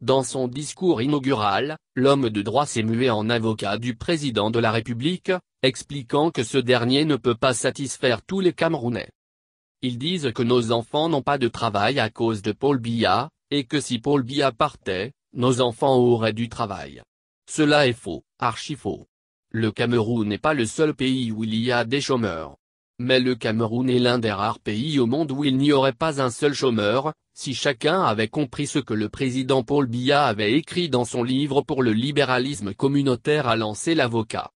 Dans son discours inaugural, l'homme de droit s'est mué en avocat du président de la République, expliquant que ce dernier ne peut pas satisfaire tous les Camerounais. Ils disent que nos enfants n'ont pas de travail à cause de Paul Biya, et que si Paul Biya partait, nos enfants auraient du travail. Cela est faux, archi faux. Le Cameroun n'est pas le seul pays où il y a des chômeurs. Mais le Cameroun est l'un des rares pays au monde où il n'y aurait pas un seul chômeur, si chacun avait compris ce que le président Paul Biya avait écrit dans son livre pour le libéralisme communautaire a lancé l'avocat.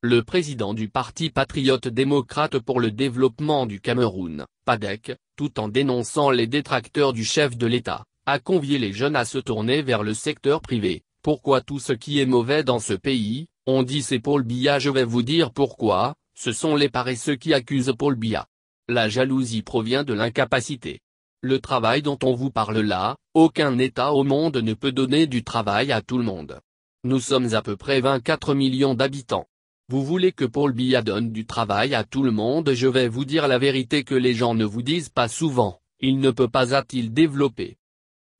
Le président du Parti patriote démocrate pour le développement du Cameroun, Padek, tout en dénonçant les détracteurs du chef de l'État, a convié les jeunes à se tourner vers le secteur privé. Pourquoi tout ce qui est mauvais dans ce pays, on dit c'est Paul Biya je vais vous dire pourquoi, ce sont les paresseux qui accusent Paul Biya. La jalousie provient de l'incapacité. Le travail dont on vous parle là, aucun État au monde ne peut donner du travail à tout le monde. Nous sommes à peu près 24 millions d'habitants. Vous voulez que Paul Biya donne du travail à tout le monde Je vais vous dire la vérité que les gens ne vous disent pas souvent, il ne peut pas a-t-il développer.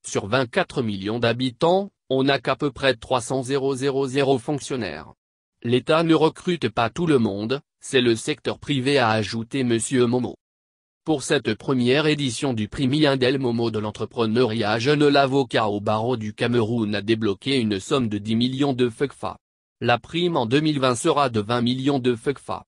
Sur 24 millions d'habitants, on n'a qu'à peu près 300 000 fonctionnaires. L'État ne recrute pas tout le monde, c'est le secteur privé a ajouté Monsieur Momo. Pour cette première édition du prix indel Momo de l'entrepreneuriat jeune l'avocat au barreau du Cameroun a débloqué une somme de 10 millions de FECFA. La prime en 2020 sera de 20 millions de FECFA.